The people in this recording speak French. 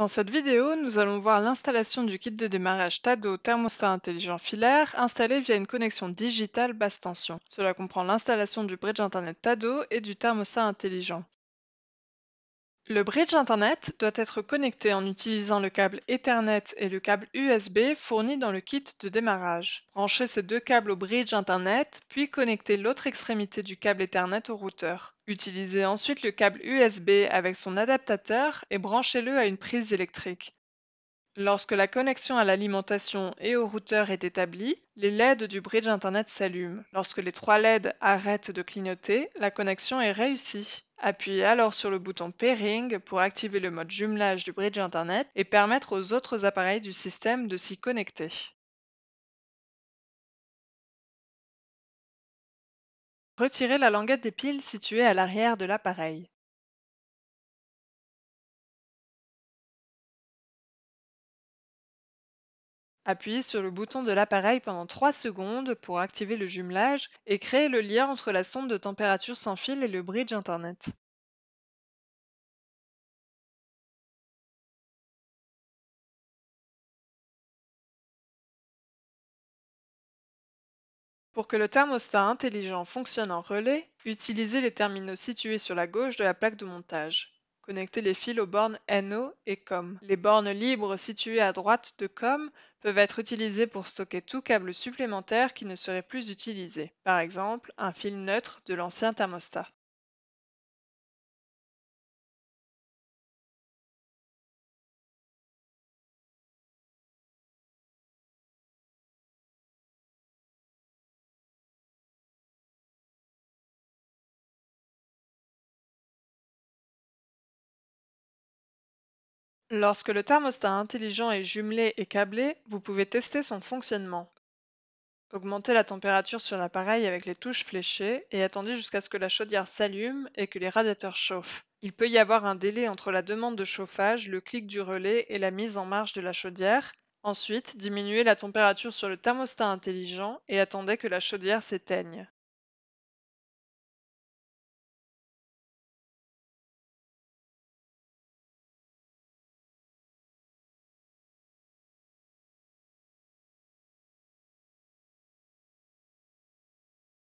Dans cette vidéo, nous allons voir l'installation du kit de démarrage Tado thermostat intelligent filaire installé via une connexion digitale basse tension. Cela comprend l'installation du bridge internet Tado et du thermostat intelligent. Le bridge Internet doit être connecté en utilisant le câble Ethernet et le câble USB fournis dans le kit de démarrage. Branchez ces deux câbles au bridge Internet, puis connectez l'autre extrémité du câble Ethernet au routeur. Utilisez ensuite le câble USB avec son adaptateur et branchez-le à une prise électrique. Lorsque la connexion à l'alimentation et au routeur est établie, les LED du bridge Internet s'allument. Lorsque les trois LED arrêtent de clignoter, la connexion est réussie. Appuyez alors sur le bouton Pairing pour activer le mode jumelage du bridge Internet et permettre aux autres appareils du système de s'y connecter. Retirez la languette des piles située à l'arrière de l'appareil. Appuyez sur le bouton de l'appareil pendant 3 secondes pour activer le jumelage et créer le lien entre la sonde de température sans fil et le bridge Internet. Pour que le thermostat intelligent fonctionne en relais, utilisez les terminaux situés sur la gauche de la plaque de montage. Connectez les fils aux bornes NO et COM. Les bornes libres situées à droite de COM peuvent être utilisées pour stocker tout câble supplémentaire qui ne serait plus utilisé, par exemple un fil neutre de l'ancien thermostat. Lorsque le thermostat intelligent est jumelé et câblé, vous pouvez tester son fonctionnement. Augmentez la température sur l'appareil avec les touches fléchées et attendez jusqu'à ce que la chaudière s'allume et que les radiateurs chauffent. Il peut y avoir un délai entre la demande de chauffage, le clic du relais et la mise en marche de la chaudière. Ensuite, diminuez la température sur le thermostat intelligent et attendez que la chaudière s'éteigne.